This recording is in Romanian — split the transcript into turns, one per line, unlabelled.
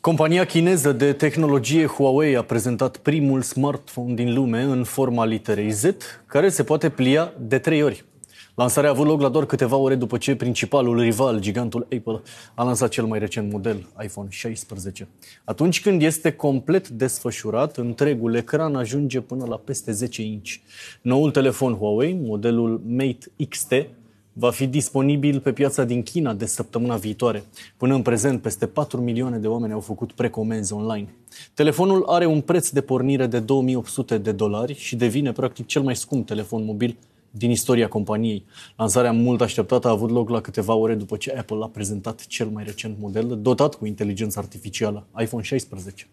Compania chineză de tehnologie Huawei a prezentat primul smartphone din lume în forma literei Z, care se poate plia de trei ori. Lansarea a avut loc la doar câteva ore după ce principalul rival, gigantul Apple, a lansat cel mai recent model, iPhone 16. Atunci când este complet desfășurat, întregul ecran ajunge până la peste 10 inci. Noul telefon Huawei, modelul Mate XT, va fi disponibil pe piața din China de săptămâna viitoare. Până în prezent, peste 4 milioane de oameni au făcut precomenzi online. Telefonul are un preț de pornire de 2800 de dolari și devine practic cel mai scump telefon mobil din istoria companiei. Lansarea mult așteptată a avut loc la câteva ore după ce Apple a prezentat cel mai recent model dotat cu inteligență artificială, iPhone 16.